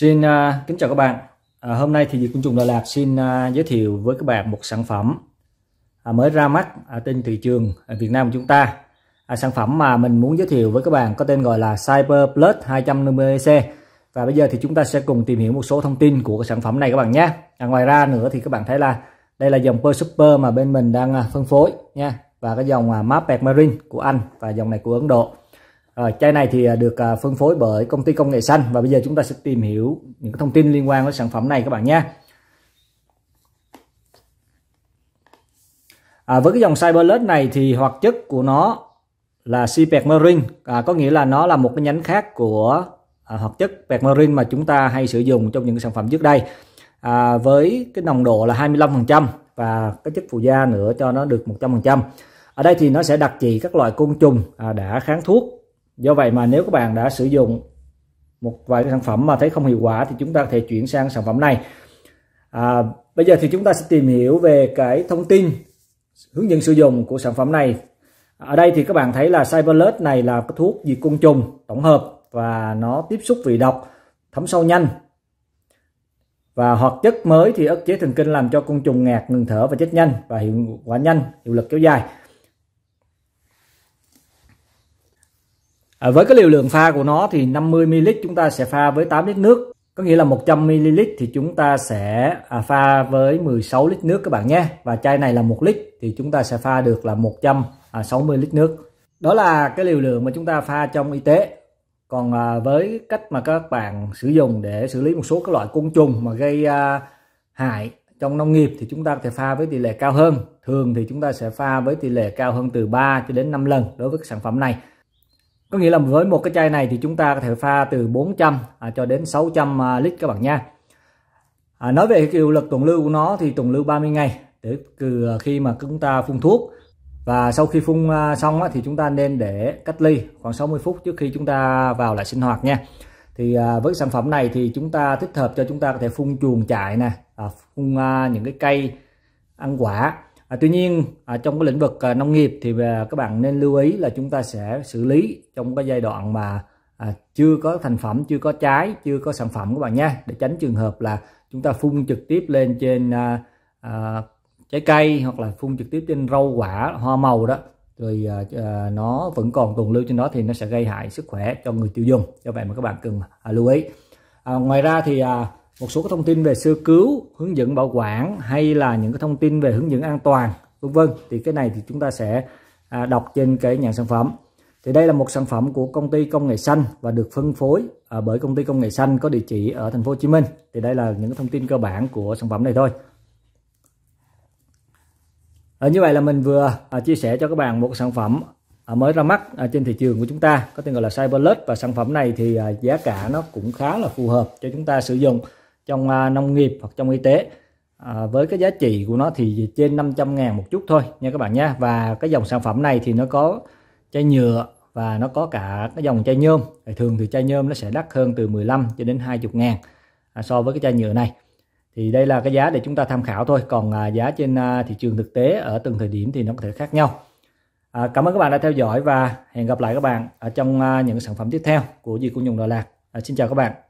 Xin uh, kính chào các bạn. À, hôm nay thì Diệt Côn trùng Đà Lạt xin uh, giới thiệu với các bạn một sản phẩm uh, mới ra mắt uh, trên thị trường ở Việt Nam của chúng ta. Uh, sản phẩm mà mình muốn giới thiệu với các bạn có tên gọi là Cyber Plus 250C. Và bây giờ thì chúng ta sẽ cùng tìm hiểu một số thông tin của cái sản phẩm này các bạn nhé. À, ngoài ra nữa thì các bạn thấy là đây là dòng Per Super mà bên mình đang uh, phân phối nha. Và cái dòng uh, Maped Marine của Anh và dòng này của Ấn Độ rồi ờ, chai này thì à, được à, phân phối bởi công ty công nghệ xanh và bây giờ chúng ta sẽ tìm hiểu những thông tin liên quan với sản phẩm này các bạn nhé. À, với cái dòng Cyberlux này thì hoạt chất của nó là Cypermarin à, có nghĩa là nó là một cái nhánh khác của à, hoạt chất Permarin mà chúng ta hay sử dụng trong những sản phẩm trước đây à, với cái nồng độ là 25% và cái chất phụ da nữa cho nó được 100% ở đây thì nó sẽ đặc trị các loại côn trùng à, đã kháng thuốc do vậy mà nếu các bạn đã sử dụng một vài cái sản phẩm mà thấy không hiệu quả thì chúng ta có thể chuyển sang sản phẩm này à, bây giờ thì chúng ta sẽ tìm hiểu về cái thông tin hướng dẫn sử dụng của sản phẩm này ở đây thì các bạn thấy là Cyberlust này là cái thuốc diệt côn trùng tổng hợp và nó tiếp xúc vị độc thấm sâu nhanh và hoạt chất mới thì ức chế thần kinh làm cho côn trùng ngạt ngừng thở và chết nhanh và hiệu quả nhanh hiệu lực kéo dài à, với cái liều lượng pha của nó thì 50ml chúng ta sẽ pha với 8 lít nước có nghĩa là 100ml thì chúng ta sẽ à, pha với 16 lít nước các bạn nhé và chai này là 1 lít thì chúng ta sẽ pha được là 160 lít nước đó là cái liều lượng mà chúng ta pha trong y tế còn à, với cách mà các bạn sử dụng để xử lý một số các loại côn trùng mà gây à, hại trong nông nghiệp thì chúng ta có thể pha với tỷ lệ cao hơn thường thì chúng ta sẽ pha với tỷ lệ cao hơn từ 3 cho đến 5 lần đối với sản phẩm này có nghĩa là với một cái chai này thì chúng ta có thể pha từ 400 à, cho đến 600 à, lít các bạn nha à, nói về hiệu lực tuần lưu của nó thì tuần lưu 30 ngày để từ à, khi mà chúng ta phun thuốc và sau khi phun à, xong thì chúng ta nên để cách ly khoảng 60 phút trước khi chúng ta vào lại sinh hoạt nha thì à, với sản phẩm này thì chúng ta thích hợp cho chúng ta có thể phun chuồng trại nè phun những cái cây ăn quả À, tuy nhiên à, trong cái lĩnh vực à, nông nghiệp thì à, các bạn nên lưu ý là chúng ta sẽ xử lý trong cái giai đoạn mà à, chưa có thành phẩm, chưa có trái, chưa có sản phẩm các bạn nha để tránh trường hợp là chúng ta phun trực tiếp lên trên à, à, trái cây hoặc là phun trực tiếp trên rau quả hoa màu đó rồi à, à, nó vẫn còn tồn lưu trên đó thì nó sẽ gây hại sức khỏe cho người tiêu dùng do vậy mà các bạn cần à, lưu ý à, ngoài ra thì à, một số các thông tin về sơ cứu hướng dẫn bảo quản hay là những cái thông tin về hướng dẫn an toàn vân vân thì cái này thì chúng ta sẽ à, đọc trên cái nhãn sản phẩm thì đây là một sản phẩm của công ty công nghệ xanh và được phân phối à, bởi công ty công nghệ xanh có địa chỉ ở thành phố Hồ Chí Minh thì đây là những thông tin cơ bản của sản phẩm này thôi à, như vậy là mình vừa à, chia sẻ cho các bạn một sản phẩm mới ra mắt trên thị trường của chúng ta có tên gọi là Cyberlux và sản phẩm này thì giá cả nó cũng khá là phù hợp cho chúng ta sử dụng trong à, nông nghiệp hoặc trong y tế à, với cái giá trị của nó thì trên 500 ngàn một chút thôi nha các bạn nha và cái dòng sản phẩm này thì nó có chai nhựa và nó có cả cái dòng chai nhôm thường thì chai nhôm nó sẽ đắt hơn từ 15 cho đến 20 ngàn à, so với cái chai nhựa này thì đây là cái giá để chúng ta tham khảo thôi còn à, giá trên à, thị trường thực tế ở từng thời điểm thì nó có thể khác nhau à, cảm ơn các bạn đã theo dõi và hẹn gặp lại các bạn ở trong à, những sản phẩm tiếp theo của Di Cung Dùng Đà Lạt à, xin chào các bạn